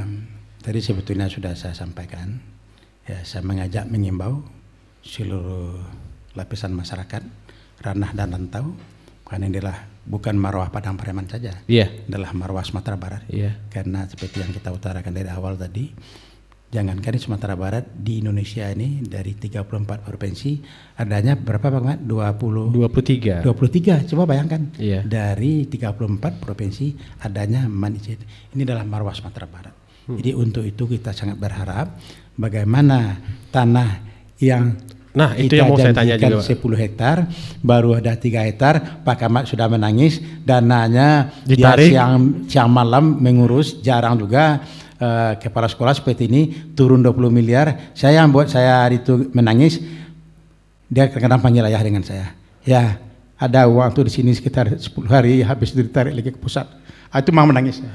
tadi sebetulnya sudah saya sampaikan Ya, saya mengajak mengimbau seluruh lapisan masyarakat ranah dan rantau karena inilah bukan marwah Padang Pareman saja. Iya. Yeah. Adalah marwah Sumatera Barat. Iya. Yeah. Karena seperti yang kita utarakan dari awal tadi, jangankan di Sumatera Barat di Indonesia ini dari 34 provinsi adanya berapa Pak Mat? 20 23. 23. Coba bayangkan. Iya. Dari 34 provinsi adanya man Ini adalah marwah Sumatera Barat. Hmm. Jadi untuk itu kita sangat berharap bagaimana tanah yang Nah, itu yang mau saya tanya juga. 10 hektar, baru ada tiga hektar, Pak Kamat sudah menangis, dananya Ditarik. dia siang siang malam mengurus, jarang juga uh, kepala sekolah seperti ini turun 20 miliar. Saya yang buat saya itu menangis. Dia kadang panggil ayah dengan saya. Ya, ada uang tuh di sini sekitar 10 hari habis ditarik lagi ke pusat. Ah, itu mau menangis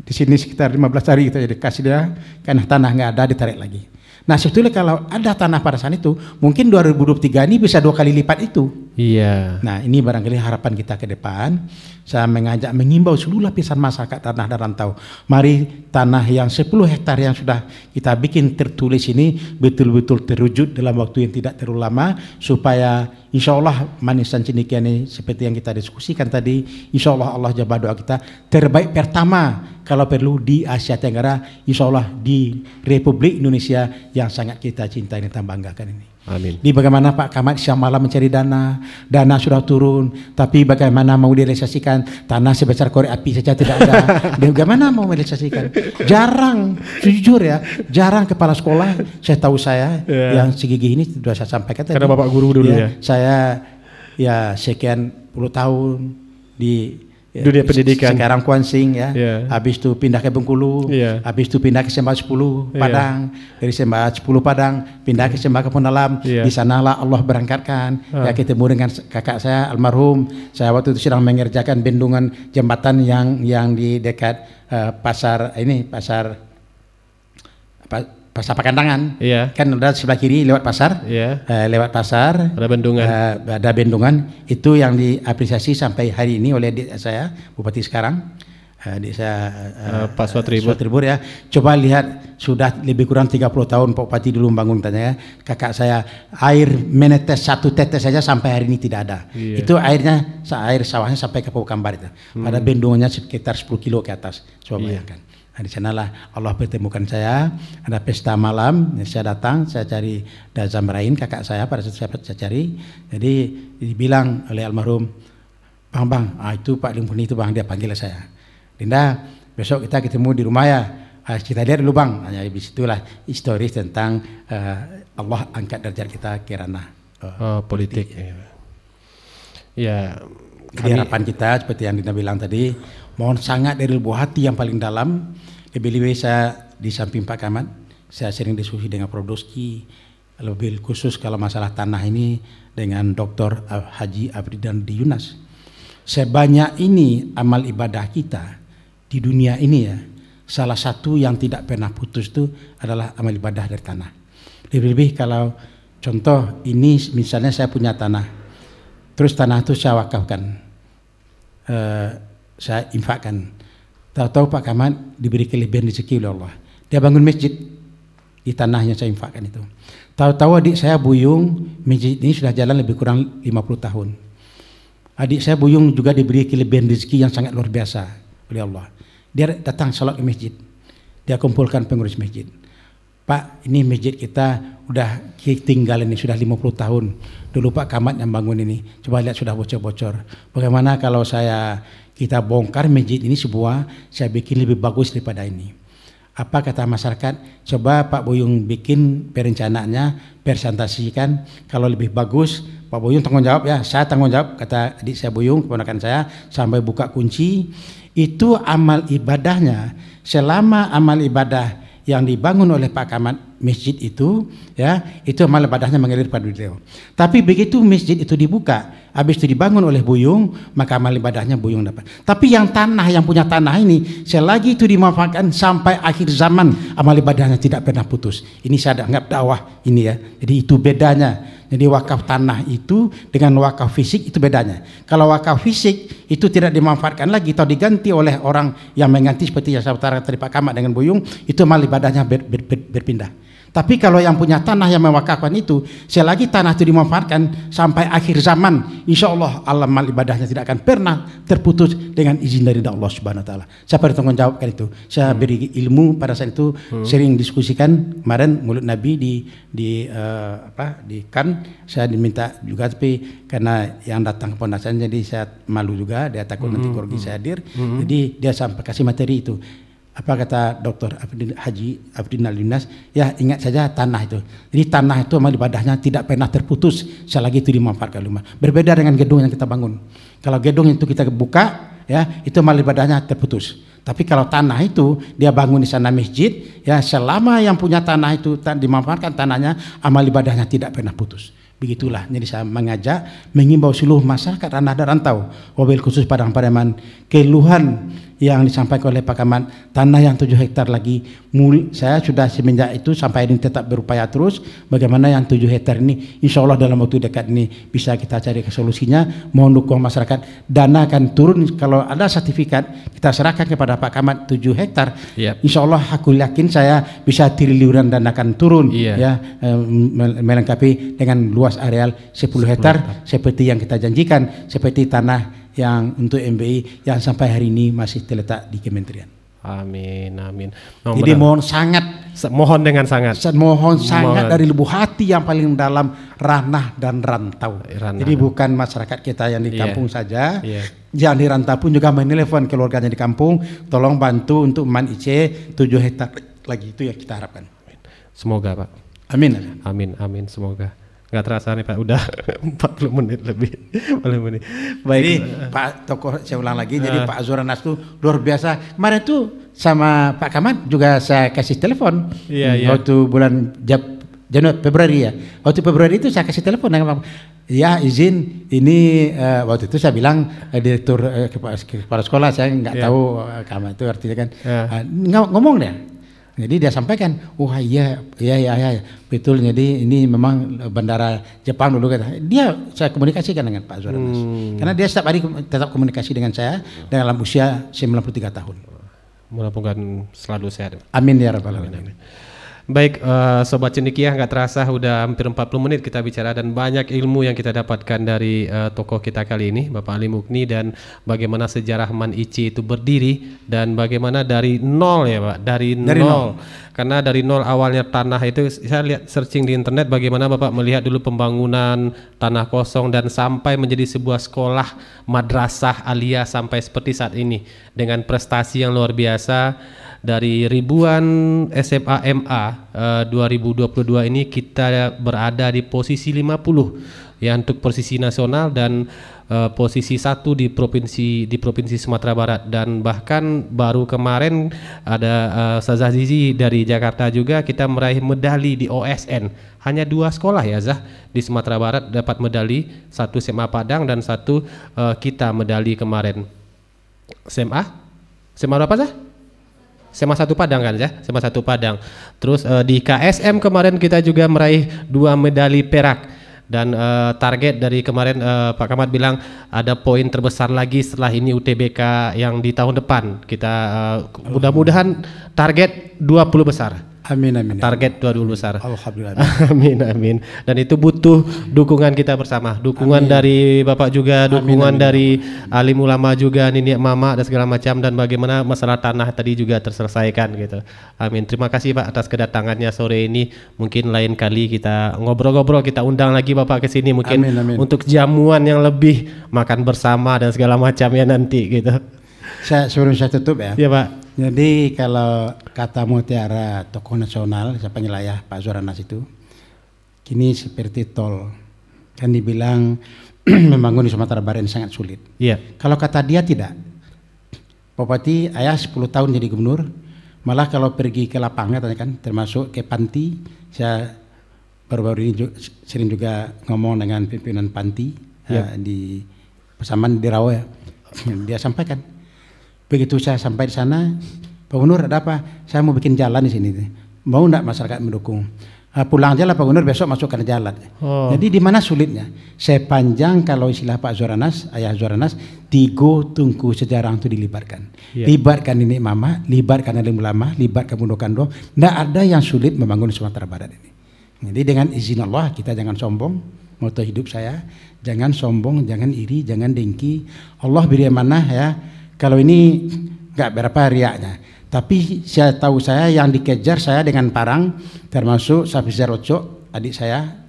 di sini sekitar 15 hari kita jadi kasih dia karena tanah nggak ada ditarik lagi. Nah sebetulnya kalau ada tanah pada saat itu mungkin 2023 ini bisa dua kali lipat itu Iya. Nah ini barangkali harapan kita ke depan. Saya mengajak mengimbau seluruh lapisan masyarakat tanah dan rantau. Mari tanah yang 10 hektar yang sudah kita bikin tertulis ini betul-betul terwujud dalam waktu yang tidak terlalu lama supaya insya Allah manisan cendikian ini seperti yang kita diskusikan tadi insya Allah Allah jawab doa kita terbaik pertama kalau perlu di Asia Tenggara insya Allah di Republik Indonesia yang sangat kita cintai dan banggakan ini. Amin. Di bagaimana Pak Kamat siang malam mencari dana, dana sudah turun, tapi bagaimana mau direalisasikan tanah sebesar korek api saja tidak ada. bagaimana mau merealisasikan? Jarang, jujur ya, jarang kepala sekolah. Saya tahu saya yeah. yang segigi ini sudah saya sampaikan. Karena tadi. bapak guru dulu ya, ya. Saya ya sekian puluh tahun di ya, dunia pendidikan. Sekarang Kuansing ya. Yeah. Habis itu pindah ke Bengkulu, yeah. habis itu pindah ke Sembah 10 ya. Padang, yeah. dari Sembah 10 Padang pindah ke Sembah Kepunalam. Yeah. Di sanalah Allah berangkatkan. Uh. Ya ketemu dengan kakak saya almarhum. Saya waktu itu sedang mengerjakan bendungan jembatan yang yang di dekat uh, pasar ini pasar apa pasar pakan tangan. Iya. Kan udah sebelah kiri lewat pasar. Iya. Uh, lewat pasar. Ada bendungan. Uh, ada bendungan. Itu yang diapresiasi sampai hari ini oleh saya bupati sekarang. Uh, saya uh, uh, Pak Swatribur. Swatribur ya. Coba lihat sudah lebih kurang 30 tahun Pak Bupati dulu membangun tanya ya. kakak saya air menetes satu tetes saja sampai hari ini tidak ada. Iya. Itu airnya air sawahnya sampai ke Pukambar itu. Hmm. Pada bendungannya sekitar 10 kilo ke atas. Coba iya. bayangkan. Nah, di sanalah Allah bertemukan saya. Ada pesta malam, saya datang, saya cari Dazam Rain, kakak saya pada saat saya, cari. Jadi dibilang oleh almarhum, Bang, bang, ah, itu Pak Limpuni itu bang, dia panggil saya. Dinda, besok kita ketemu di rumah ya. Ah, kita lihat dulu bang. Nah, Hanya di situlah historis tentang uh, Allah angkat derajat kita ke ranah uh, oh, politik. politik. ya jadi Kami, harapan kita seperti yang Dina bilang tadi, mohon sangat dari lubuk hati yang paling dalam. Lebih-lebih saya di samping Pak Kamat, saya sering diskusi dengan Prof. Doski, lebih khusus kalau masalah tanah ini dengan Dr. Haji Abridan di Yunas. Sebanyak ini amal ibadah kita di dunia ini ya, salah satu yang tidak pernah putus itu adalah amal ibadah dari tanah. Lebih-lebih kalau contoh ini misalnya saya punya tanah, terus tanah itu saya wakafkan Eh, saya infakkan. Tahu-tahu Pak Kaman diberi kelebihan rezeki oleh Allah. Dia bangun masjid di tanahnya saya infakkan itu. Tahu-tahu adik saya Buyung, masjid ini sudah jalan lebih kurang 50 tahun. Adik saya Buyung juga diberi kelebihan rezeki yang sangat luar biasa oleh Allah. Dia datang salat ke masjid. Dia kumpulkan pengurus masjid. Pak ini masjid kita udah tinggal ini sudah 50 tahun dulu Pak Kamat yang bangun ini coba lihat sudah bocor-bocor bagaimana kalau saya kita bongkar masjid ini semua saya bikin lebih bagus daripada ini apa kata masyarakat coba Pak Boyung bikin perencanaannya persentasikan kalau lebih bagus Pak Boyung tanggung jawab ya saya tanggung jawab kata adik saya Boyung keponakan saya sampai buka kunci itu amal ibadahnya selama amal ibadah yang dibangun oleh Pak Kamat masjid itu ya itu malah padahnya mengalir pada beliau. Tapi begitu masjid itu dibuka, habis itu dibangun oleh buyung, maka amal ibadahnya buyung dapat. Tapi yang tanah, yang punya tanah ini, selagi itu dimanfaatkan sampai akhir zaman, amal ibadahnya tidak pernah putus. Ini saya anggap dakwah ini ya. Jadi itu bedanya. Jadi wakaf tanah itu dengan wakaf fisik itu bedanya. Kalau wakaf fisik itu tidak dimanfaatkan lagi atau diganti oleh orang yang mengganti seperti yang saya utara tadi Pak Kamat dengan Buyung, itu amal ibadahnya ber, ber, ber, berpindah. Tapi kalau yang punya tanah yang mewakafkan itu, selagi tanah itu dimanfaatkan sampai akhir zaman, insya Allah alam ibadahnya tidak akan pernah terputus dengan izin dari Allah Subhanahu Wa Taala. Saya bertanggung jawabkan itu. Saya hmm. beri ilmu pada saat itu hmm. sering diskusikan kemarin mulut Nabi di di uh, apa di kan saya diminta juga tapi karena yang datang ke pondasan jadi saya malu juga dia takut hmm. nanti korupsi hmm. saya hadir. Hmm. Jadi dia sampai kasih materi itu apa kata dokter Haji Abdin Dinas ya ingat saja tanah itu jadi tanah itu memang ibadahnya tidak pernah terputus selagi itu dimanfaatkan rumah berbeda dengan gedung yang kita bangun kalau gedung itu kita buka ya itu malah ibadahnya terputus tapi kalau tanah itu dia bangun di sana masjid ya selama yang punya tanah itu dimanfaatkan tanahnya amal ibadahnya tidak pernah putus Begitulah, jadi saya mengajak mengimbau seluruh masyarakat anak dan rantau, mobil khusus Padang Pareman, keluhan yang disampaikan oleh Pak Kaman tanah yang tujuh hektar lagi mul saya sudah semenjak itu sampai ini tetap berupaya terus bagaimana yang tujuh hektar ini insya Allah dalam waktu dekat ini bisa kita cari solusinya mohon dukung masyarakat dana akan turun kalau ada sertifikat kita serahkan kepada Pak Kaman tujuh hektar yep. Iya. insya Allah aku yakin saya bisa triliunan dana akan turun yeah. ya melengkapi dengan luas areal sepuluh 10 hektar seperti yang kita janjikan seperti tanah yang untuk MBI yang sampai hari ini masih terletak di kementerian. Amin, amin. Mohon Jadi benar. mohon sangat, mohon dengan sangat, mohon sangat dari lubuk hati yang paling dalam ranah dan rantau. Eh, ranah. Jadi ya. bukan masyarakat kita yang di iya. kampung saja, yeah. yang di rantau pun juga menelepon keluarganya di kampung, tolong bantu untuk Man IC 7 hektar lagi itu yang kita harapkan. Semoga Pak. Amin, amin. amin. Semoga nggak terasa nih Pak udah 40 menit lebih 40 menit baik jadi, Pak tokoh saya ulang lagi uh, jadi eh. Pak Azura Nas tuh luar biasa kemarin tuh sama Pak Kaman juga saya kasih telepon iya, hmm, iya. waktu bulan Jap Januari Februari ya waktu Februari itu saya kasih telepon dengan Pak ya izin ini uh, waktu itu saya bilang uh, direktur uh, kepala, sekolah saya nggak yeah. tahu uh, itu artinya kan yeah. Iya. uh, ngomong deh jadi dia sampaikan, wah oh, iya, iya, iya, iya, betul. Jadi ini memang eh, bandara Jepang dulu kata. Dia saya komunikasikan dengan Pak Zoran, hmm. karena dia setiap hari tetap komunikasi dengan saya dalam usia 93 tahun. mudah selalu sehat. Amin ya rabbal alamin. Baik uh, Sobat Cendikia, nggak terasa udah hampir 40 menit kita bicara dan banyak ilmu yang kita dapatkan dari uh, tokoh kita kali ini Bapak Ali Mukni dan bagaimana sejarah Man Ici itu berdiri dan bagaimana dari nol ya Pak dari, dari nol. nol karena dari nol awalnya tanah itu saya lihat searching di internet bagaimana Bapak melihat dulu pembangunan tanah kosong dan sampai menjadi sebuah sekolah madrasah alia sampai seperti saat ini dengan prestasi yang luar biasa dari ribuan SMA MA uh, 2022 ini kita berada di posisi 50 ya untuk posisi nasional dan uh, posisi satu di provinsi di provinsi Sumatera Barat dan bahkan baru kemarin ada uh, eh, Sazah Zizi dari Jakarta juga kita meraih medali di OSN hanya dua sekolah ya Zah di Sumatera Barat dapat medali satu SMA Padang dan satu uh, kita medali kemarin SMA SMA apa Zah? SMA satu Padang kan ya, SMA satu Padang. Terus uh, di KSM kemarin kita juga meraih dua medali perak dan uh, target dari kemarin uh, Pak Kamat bilang ada poin terbesar lagi setelah ini UTBK yang di tahun depan kita uh, mudah-mudahan target 20 besar. Amin amin. Target dua dulu Sar. Alhamdulillah. amin amin. Dan itu butuh dukungan kita bersama, dukungan amin. dari Bapak juga, dukungan amin, amin. dari alim ulama juga, Nini mama dan segala macam dan bagaimana masalah tanah tadi juga terselesaikan gitu. Amin. Terima kasih Pak atas kedatangannya sore ini. Mungkin lain kali kita ngobrol-ngobrol, kita undang lagi Bapak ke sini mungkin amin, amin. untuk jamuan yang lebih makan bersama dan segala macam ya nanti gitu. Saya suruh saya tutup ya. Iya Pak. Jadi kalau kata Mutiara tokoh nasional siapa nyelayah Pak Zoranas itu kini seperti tol kan dibilang membangun di Sumatera Barat ini sangat sulit. Yeah. Kalau kata dia tidak. Bupati ayah 10 tahun jadi gubernur malah kalau pergi ke lapangan tanya kan termasuk ke panti saya baru-baru ini juga, sering juga ngomong dengan pimpinan panti yeah. Iya. uh, di Pesaman di Rawa ya. dia sampaikan Begitu saya sampai di sana, Pak Gubernur ada apa? Saya mau bikin jalan di sini. Mau enggak masyarakat mendukung? Ah, pulang aja lah Pak Gubernur besok masukkan jalan. Oh. Jadi di mana sulitnya? Saya panjang kalau istilah Pak Zoranas, ayah Zoranas, tigo tungku sejarah itu dilibatkan. Yeah. Libatkan ini mama, libatkan alim ulama, libatkan mundukan doa. Tidak ada yang sulit membangun Sumatera Barat ini. Jadi dengan izin Allah kita jangan sombong, moto hidup saya, jangan sombong, jangan iri, jangan dengki. Allah beri amanah ya, kalau ini nggak berapa riaknya. Tapi saya tahu saya yang dikejar saya dengan parang termasuk Safizar Oco adik saya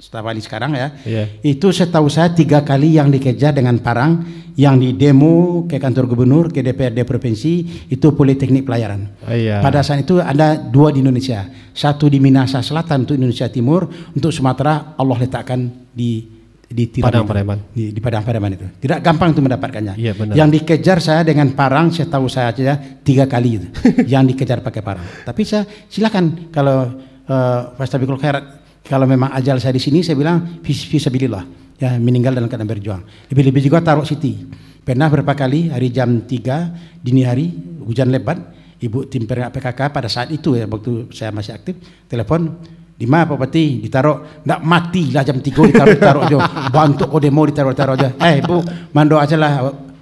setawali eh, sekarang ya. Yeah. Itu saya tahu saya tiga kali yang dikejar dengan parang yang di demo ke kantor gubernur ke DPRD provinsi itu politeknik pelayaran. Oh, yeah. Iya. Pada saat itu ada dua di Indonesia, satu di Minahasa Selatan untuk Indonesia Timur, untuk Sumatera Allah letakkan di di tiram Padang Pareman. Di, di Padang Pareman itu. Tidak gampang untuk mendapatkannya. Ya, benar. Yang dikejar saya dengan parang, saya tahu saya saja tiga kali itu. yang dikejar pakai parang. Tapi saya silakan kalau uh, eh, Bikul Khairat kalau memang ajal saya di sini saya bilang visabilillah ya meninggal dalam keadaan berjuang. Lebih-lebih juga taruh siti Pernah berapa kali hari jam 3 dini hari hujan lebat ibu tim PKK pada saat itu ya waktu saya masih aktif telepon di mana Pak Peti? Ditaruh. Nak mati lah jam tiga ditaruh-taruh aja. Bantuk kau demo ditaruh-taruh aja. Eh bu, mando aja lah.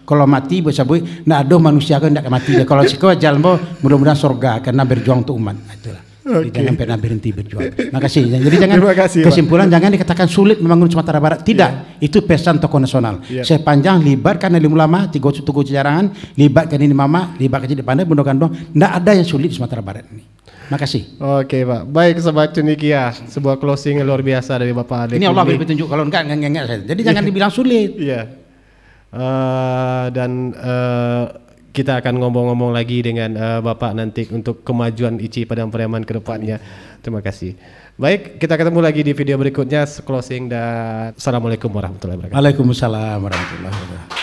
Kalau mati bisa bu, nak ada manusia kan tidak mati. Kalau siko jalan bu, mudah-mudahan surga karena berjuang untuk umat. Itulah. Okay. Jangan pernah berhenti berjuang. Makasih. Jadi jangan kasih, kesimpulan Pak. jangan dikatakan sulit membangun Sumatera Barat. Iya. Tidak. Yeah. Itu pesan tokoh nasional. Yeah. Sepanjang libatkan ilmu lama, tiga tugu jarangan, libatkan ini mama, libatkan ini pandai, bundokan doang. Tidak ada yang sulit di Sumatera Barat ini. Makasih. Oke okay, Pak. Baik Sobat Cunikia, ya. sebuah closing yang luar biasa dari Bapak Ade. Ini Allah beri petunjuk kalau enggak enggak enggak Jadi iya. jangan dibilang sulit. Iya. yeah. uh, dan uh, kita akan ngomong-ngomong lagi dengan uh, Bapak nanti untuk kemajuan ICI Padang Pariaman ke depannya. Terima kasih. Baik, kita ketemu lagi di video berikutnya. Closing dan Assalamualaikum warahmatullahi wabarakatuh. Waalaikumsalam warahmatullahi wabarakatuh.